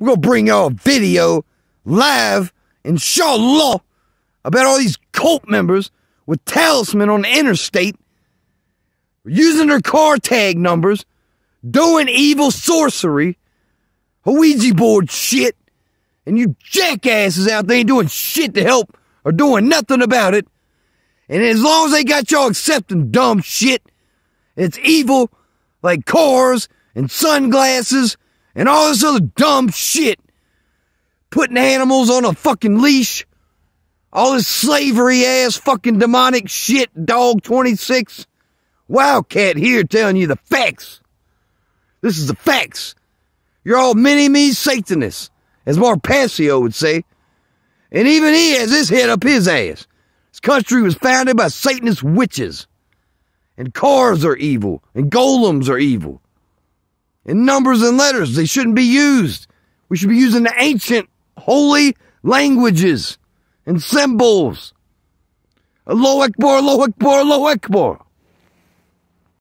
We're going to bring y'all a video live, inshallah, about all these cult members with talisman on the interstate using their car tag numbers, doing evil sorcery, Ouija board shit, and you jackasses out there ain't doing shit to help or doing nothing about it. And as long as they got y'all accepting dumb shit, it's evil like cars and sunglasses and all this other dumb shit. Putting animals on a fucking leash. All this slavery ass fucking demonic shit, dog 26. Wildcat here telling you the facts. This is the facts. You're all mini me Satanists, as Marpasio would say. And even he has his head up his ass. This country was founded by Satanist witches. And cars are evil, and golems are evil in numbers and letters. They shouldn't be used. We should be using the ancient holy languages and symbols. Allahu Akbar, Allahu Akbar, Allahu Akbar.